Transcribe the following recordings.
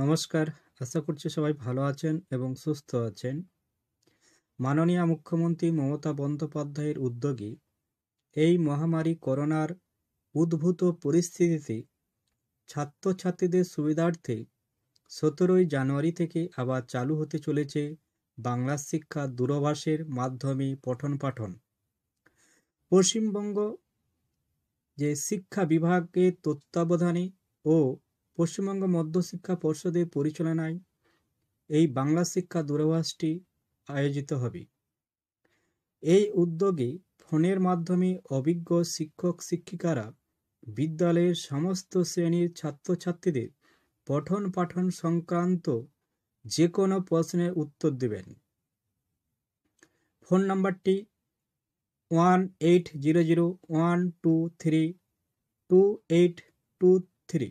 নমস্কার আশা করছি সবাই ভালো আছেন এবং সুস্থ আছেন মাননীয় মুখ্যমন্ত্রী মমতা বন্দ্যোপাধ্যায়ের উদ্যোগে এই মহামারী করোনার উদ্ভূত পরিস্থিতিতে ছাত্রছাত্রীদের সুবিধার্থে সতেরোই জানুয়ারি থেকে আবার চালু হতে চলেছে বাংলা শিক্ষা দূরভাষের মাধ্যমে পঠন পাঠন পশ্চিমবঙ্গ যে শিক্ষা বিভাগের তত্ত্বাবধানে ও পশ্চিমবঙ্গ মধ্যশিক্ষা পর্ষদের পরিচালনায় এই বাংলা শিক্ষা দূরভাষটি আয়োজিত হবে এই উদ্যোগে ফোনের মাধ্যমে অভিজ্ঞ শিক্ষক শিক্ষিকারা বিদ্যালয়ের সমস্ত শ্রেণীর ছাত্রছাত্রীদের পঠন পাঠন সংক্রান্ত যে কোনো প্রশ্নের উত্তর দেবেন ফোন নাম্বারটি one eight zero zero one two three two eight two three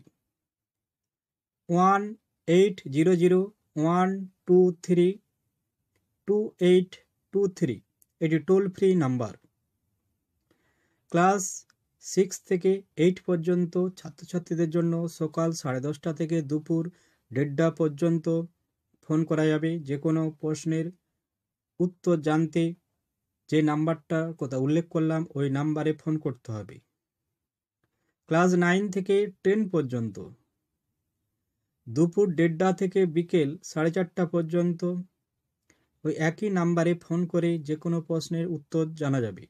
one eight zero zero one two three two eight two three এটি toll free number class six থেকে এইট পর্যন্ত ছাত্রছাত্রীদের জন্য সকাল সাড়ে দশটা থেকে দুপুর দেড়টা পর্যন্ত ফোন করা যাবে যে কোনো প্রশ্নের উত্তর জানতে যে নাম্বারটার কথা উল্লেখ করলাম ওই নাম্বারে ফোন করতে হবে ক্লাস নাইন থেকে টেন পর্যন্ত দুপুর দেড়টা থেকে বিকেল সাড়ে চারটা পর্যন্ত ওই একই নাম্বারে ফোন করে যে কোনো প্রশ্নের উত্তর জানা যাবে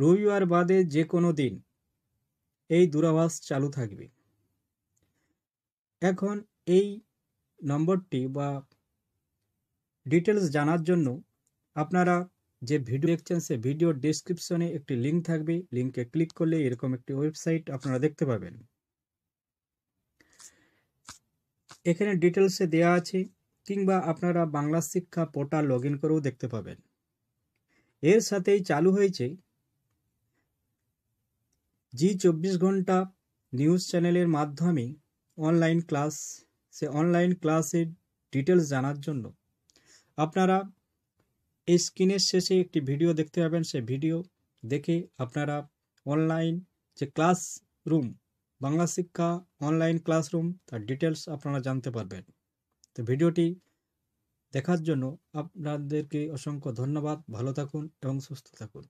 রবিবার বাদে যে কোনো দিন এই দূরাভাস চালু থাকবে এখন এই নম্বরটি বা ডিটেলস জানার জন্য আপনারা যে ভিডিও দেখছেন সে ভিডিও ডিসক্রিপশনে একটি লিঙ্ক থাকবে লিঙ্কে ক্লিক করলে এরকম একটি ওয়েবসাইট আপনারা দেখতে পাবেন এখানে ডিটেলসে দেয়া আছে কিংবা আপনারা বাংলা শিক্ষা পোর্টাল লগ ইন করেও দেখতে পাবেন এর সাথেই চালু হয়েছে জি চব্বিশ ঘন্টা নিউজ চ্যানেলের মাধ্যমে অনলাইন ক্লাস সে অনলাইন ক্লাসের ডিটেলস জানার জন্য আপনারা এই স্ক্রিনের শেষে একটি ভিডিও দেখতে পাবেন সে ভিডিও দেখে আপনারা অনলাইন যে ক্লাস রুম বাংলা শিক্ষা অনলাইন ক্লাসরুম তার ডিটেলস আপনারা জানতে পারবেন তো ভিডিওটি দেখার জন্য আপনাদেরকে অসংখ্য ধন্যবাদ ভালো থাকুন এবং সুস্থ থাকুন